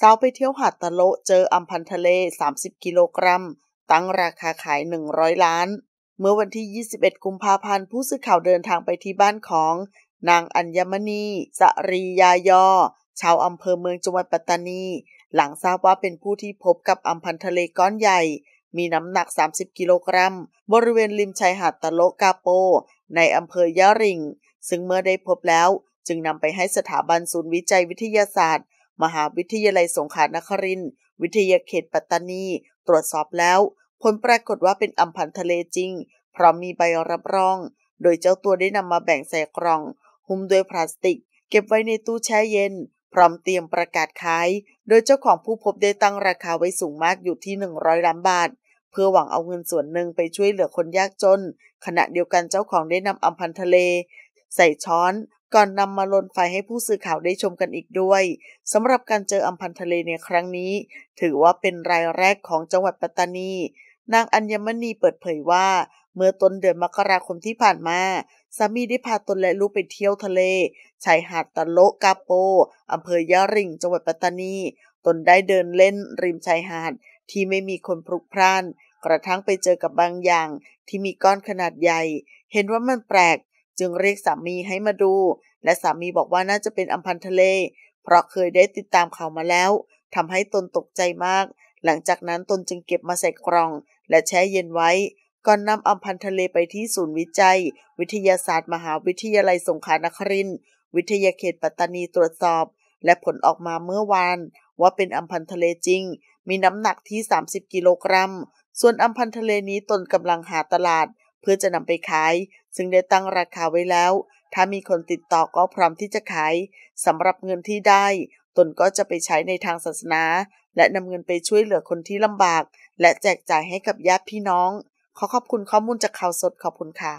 สาวไปเที่ยวหาดตะโลเจออัมพันทะเล 30 กิโลกรัม ตั้งราคาขาย 100 ล้าน เมื่อวันที่ 21 กุมภาพันธ์ผู้สื่อข่าวเดินทางไปที่บ้านของ นางอัญมณีสรียายอ ชาวอำเภอเมืองจังหวัดปัตตานี หลังทราบว่าเป็นผู้ที่พบกับอัมพันทะเลก้อนใหญ่มีน้ำหนัก 30 กิโลกรัม บริเวณริมชายหาดตะโลกาโป ในอำเภอยะริงซึ่งเมื่อได้พบแล้วจึงนำไปให้สถาบันศูนย์วิจัยวิทยาศาสตร์มหาวิทยาลัยสงขลานครินทร์วิทยาเขตปัตตานี ตรวจสอบแล้วผลปรากฏว่าเป็นอัมพันธ์ทะเลจริง พร้อมมีใบรับรอง โดยเจ้าตัวได้นำมาแบ่งใส่กล่อง หุ้มด้วยพลาสติก เก็บไว้ในตู้แช่เย็น พร้อมเตรียมประกาศขาย โดยเจ้าของผู้พบได้ตั้งราคาไว้สูงมากอยู่ที่ 100 ล้านบาท เพื่อหวังเอาเงินส่วนหนึ่งไปช่วยเหลือคนยากจน ขณะเดียวกันเจ้าของได้นำอัมพันธ์ทะเล ใส่ช้อนก่อนนำมาลนไฟให้ผู้สื่อข่าวได้ชมกันอีกด้วยสำหรับการเจออัมพันทะเลในครั้งนี้ ถือว่าเป็นรายแรกของจังหวัดปัตตานี นางอัญมณีเปิดเผยว่า เมื่อต้นเดือนมกราคมที่ผ่านมาสามีได้พาตนและลูกไปเที่ยวทะเล ชายหาดตะโลกาโปอำเภอยะริงจังหวัดปัตตานี ตนได้เดินเล่น ริมชายหาด ที่ไม่มีคนพลุกพล่านกระทั่งไปเจอกับบางอย่าง ที่มีก้อนขนาดใหญ่ เห็นว่ามันแปลกจึงเรียกสามีให้มาดู และสามีบอกว่าน่าจะเป็นอัมพันทะเล เพราะเคยได้ติดตามข่าวมาแล้ว ทำให้ตนตกใจมาก หลังจากนั้นตนจึงเก็บมาใส่กล่อง และแช่เย็นไว้ ก่อนนำอัมพันทะเลไปที่ศูนย์วิจัย วิทยาศาสตร์มหาวิทยาลัยสงขลานครินทร์วิทยาเขตปัตตานีตรวจสอบ และผลออกมาเมื่อวาน ว่าเป็นอัมพันทะเลจริง มีน้ำหนักที่ 30กิโลกรัมส่วนอัมพันทะเลนี้ตนกำลังหาตลาดเพื่อจะนำไปขาย ซึ่งได้ตั้งราคาไว้แล้ว ถ้ามีคนติดต่อก็พร้อมที่จะขาย สำหรับเงินที่ได้ ตนก็จะไปใช้ในทางศาสนา และนำเงินไปช่วยเหลือคนที่ลำบาก และแจกจ่ายให้กับญาติพี่น้อง ขอขอบคุณข้อมูลจากข่าวสด ขอบคุณค่ะ